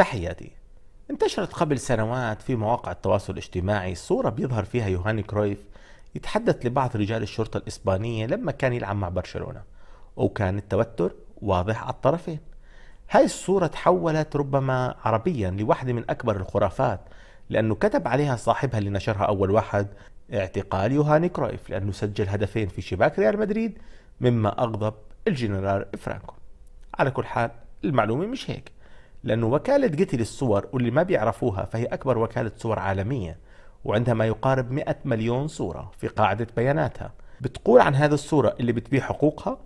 تحياتي انتشرت قبل سنوات في مواقع التواصل الاجتماعي صورة بيظهر فيها يوهاني كرويف يتحدث لبعض رجال الشرطة الإسبانية لما كان يلعب مع برشلونة وكان التوتر واضح على الطرفين هاي الصورة تحولت ربما عربيا لواحدة من أكبر الخرافات لأنه كتب عليها صاحبها اللي نشرها أول واحد اعتقال يوهاني كرويف لأنه سجل هدفين في شباك ريال مدريد مما أغضب الجنرال فرانكو على كل حال المعلومة مش هيك لأنه وكالة جيتي للصور واللي ما بيعرفوها فهي أكبر وكالة صور عالمية وعندها ما يقارب 100 مليون صورة في قاعدة بياناتها بتقول عن هذه الصورة اللي بتبيع حقوقها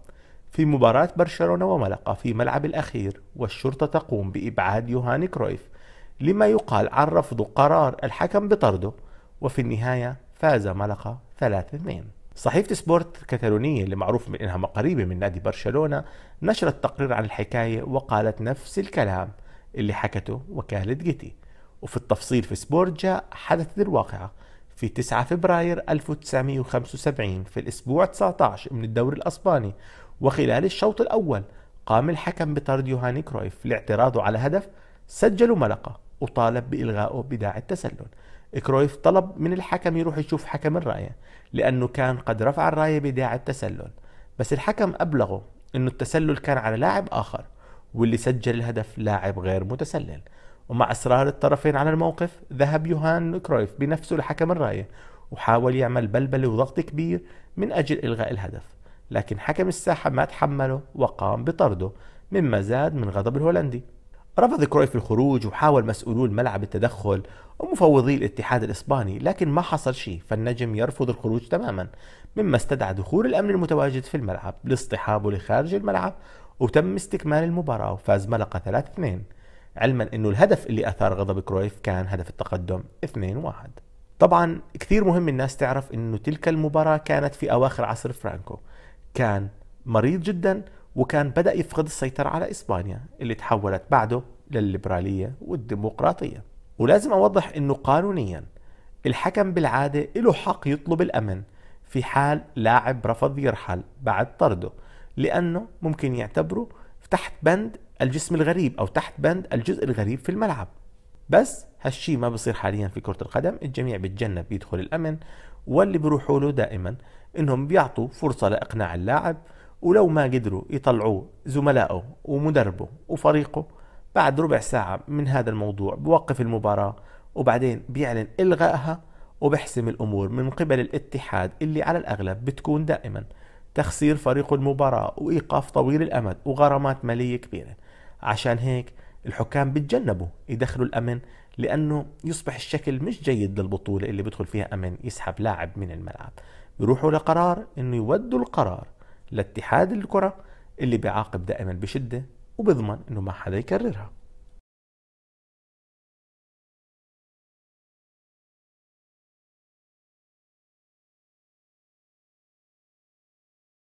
في مباراة برشلونة وملقا في ملعب الأخير والشرطة تقوم بإبعاد يوهاني كرويف لما يقال عن رفض قرار الحكم بطرده وفي النهاية فاز ملقا 3-2 صحيفة سبورت الكتالونية اللي معروف من إنها قريبة من نادي برشلونة نشرت تقرير عن الحكاية وقالت نفس الكلام اللي حكته وكالة جيتي وفي التفصيل في سبورجا حدثت الواقعة في 9 فبراير 1975 في الأسبوع 19 من الدوري الأسباني وخلال الشوط الأول قام الحكم بطرد يوهاني كرويف لاعتراضه على هدف سجله ملقة وطالب بإلغائه بداعي التسلل كرويف طلب من الحكم يروح يشوف حكم الراية لأنه كان قد رفع الراية بداعي التسلل بس الحكم أبلغه أنه التسلل كان على لاعب آخر واللي سجل الهدف لاعب غير متسلل ومع إصرار الطرفين على الموقف ذهب يوهان كرويف بنفسه لحكم الراية وحاول يعمل بلبلة وضغط كبير من أجل إلغاء الهدف لكن حكم الساحة ما تحمله وقام بطرده مما زاد من غضب الهولندي رفض كرويف الخروج وحاول مسؤولو الملعب التدخل ومفوضي الاتحاد الإسباني لكن ما حصل شيء فالنجم يرفض الخروج تماما مما استدعى دخول الأمن المتواجد في الملعب لاصطحابه لخارج الملعب وتم استكمال المباراة وفاز ملقا 3-2 علما انه الهدف اللي اثار غضب كرويف كان هدف التقدم 2-1 طبعا كثير مهم الناس تعرف انه تلك المباراة كانت في اواخر عصر فرانكو كان مريض جدا وكان بدأ يفقد السيطرة على اسبانيا اللي تحولت بعده للليبرالية والديمقراطية ولازم اوضح انه قانونيا الحكم بالعادة له حق يطلب الامن في حال لاعب رفض يرحل بعد طرده لأنه ممكن يعتبروا تحت بند الجسم الغريب أو تحت بند الجزء الغريب في الملعب بس هالشي ما بصير حاليا في كرة القدم الجميع بتجنب يدخل الأمن واللي بيروحوا له دائما إنهم بيعطوا فرصة لإقناع اللاعب ولو ما قدروا يطلعوه زملائه ومدربه وفريقه بعد ربع ساعة من هذا الموضوع بوقف المباراة وبعدين بيعلن إلغائها وبحسم الأمور من قبل الاتحاد اللي على الأغلب بتكون دائما تخسير فريق المباراة وإيقاف طويل الأمد وغرامات مالية كبيرة عشان هيك الحكام بتجنبوا يدخلوا الأمن لأنه يصبح الشكل مش جيد للبطولة اللي بدخل فيها أمن يسحب لاعب من الملعب بيروحوا لقرار أنه يودوا القرار لاتحاد الكرة اللي بيعاقب دائما بشدة وبضمن أنه ما حدا يكررها